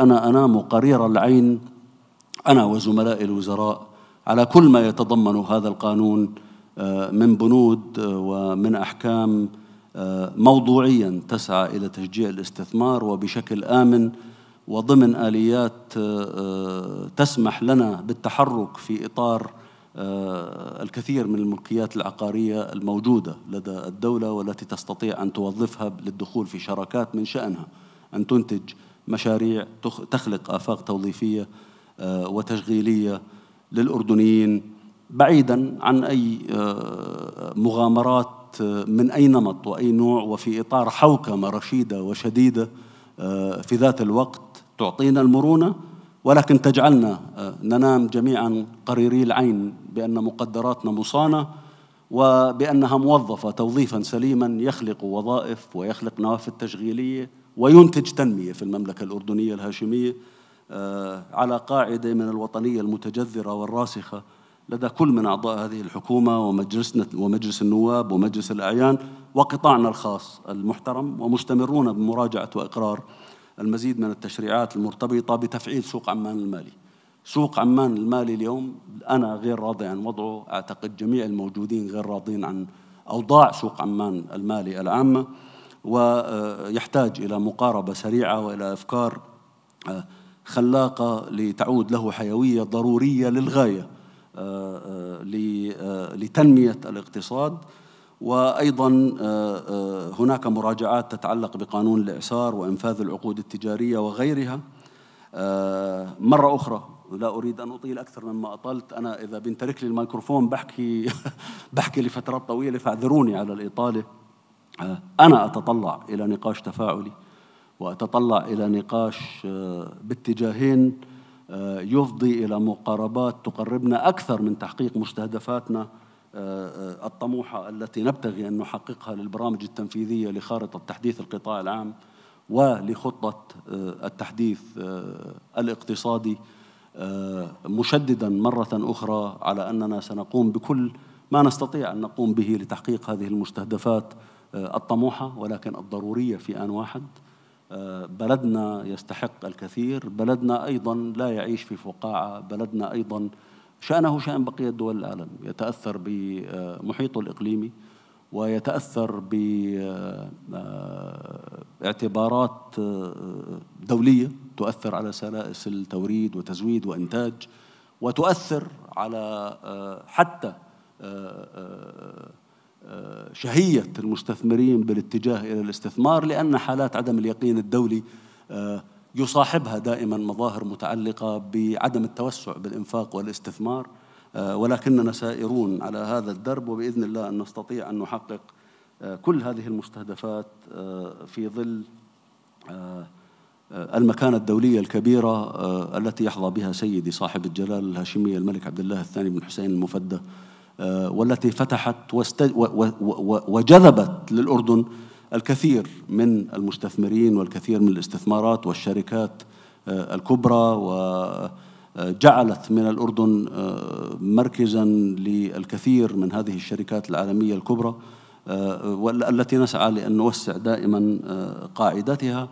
أنا أنام قرير العين أنا وزملائي الوزراء على كل ما يتضمن هذا القانون آه، من بنود آه، ومن أحكام آه، موضوعيا تسعى إلى تشجيع الاستثمار وبشكل آمن وضمن آليات تسمح لنا بالتحرك في إطار الكثير من الملكيات العقارية الموجودة لدى الدولة والتي تستطيع أن توظفها للدخول في شراكات من شأنها أن تنتج مشاريع تخلق آفاق توظيفية آه، وتشغيلية للأردنيين بعيدا عن أي آه، مغامرات آه، من أي نمط وأي نوع وفي إطار حوكمة رشيدة وشديدة في ذات الوقت تعطينا المرونة ولكن تجعلنا ننام جميعا قريري العين بأن مقدراتنا مصانة وبأنها موظفة توظيفا سليما يخلق وظائف ويخلق نوافذ تشغيلية وينتج تنمية في المملكة الأردنية الهاشمية آه، على قاعدة من الوطنية المتجذرة والراسخة لدى كل من أعضاء هذه الحكومة ومجلسنا ومجلس النواب ومجلس الأعيان وقطاعنا الخاص المحترم ومستمرون بمراجعة وإقرار المزيد من التشريعات المرتبطة بتفعيل سوق عمان المالي سوق عمان المالي اليوم أنا غير راضي عن وضعه أعتقد جميع الموجودين غير راضين عن أوضاع سوق عمان المالي العامة ويحتاج إلى مقاربة سريعة وإلى أفكار آه، خلاقة لتعود له حيوية ضرورية للغاية آه، آه، لتنمية الاقتصاد وايضا هناك مراجعات تتعلق بقانون الاعسار وانفاذ العقود التجاريه وغيرها مره اخرى لا اريد ان اطيل اكثر مما اطلت انا اذا بنترك لي الميكروفون بحكي بحكي لفترات طويله فاعذروني على الاطاله أنا أتطلع إلى نقاش تفاعلي وأتطلع إلى نقاش آه، باتجاهين آه، يفضي إلى مقاربات تقربنا أكثر من تحقيق مستهدفاتنا آه، الطموحة التي نبتغي أن نحققها للبرامج التنفيذية لخارطة تحديث القطاع العام ولخطة التحديث الاقتصادي مشددا مرة أخرى على أننا سنقوم بكل ما نستطيع أن نقوم به لتحقيق هذه المستهدفات آه، الطموحة ولكن الضرورية في آن واحد آه، بلدنا يستحق الكثير بلدنا أيضا لا يعيش في فقاعة بلدنا أيضا شأنه شأن بقية دول العالم يتأثر بمحيطه الإقليمي ويتأثر باعتبارات آه، دولية تؤثر على سلاسل توريد وتزويد وإنتاج وتؤثر على حتى شهية المستثمرين بالاتجاه إلى الاستثمار لأن حالات عدم اليقين الدولي آه، يصاحبها دائما مظاهر متعلقة بعدم التوسع بالإنفاق والاستثمار آه، ولكننا سائرون على هذا الدرب وبإذن الله أن نستطيع أن نحقق آه، كل هذه المستهدفات في ظل المكانة الدولية الكبيرة التي يحظى بها سيدي صاحب الجلال الهاشمية الملك عبد الله الثاني بن حسين المفدى آه، والتي فتحت وجذبت للأردن الكثير من المستثمرين والكثير من الاستثمارات والشركات آه، الكبرى وجعلت من الأردن آه، مركزا للكثير من هذه الشركات العالمية الكبرى التي نسعى لأن نوسع دائما قاعدتها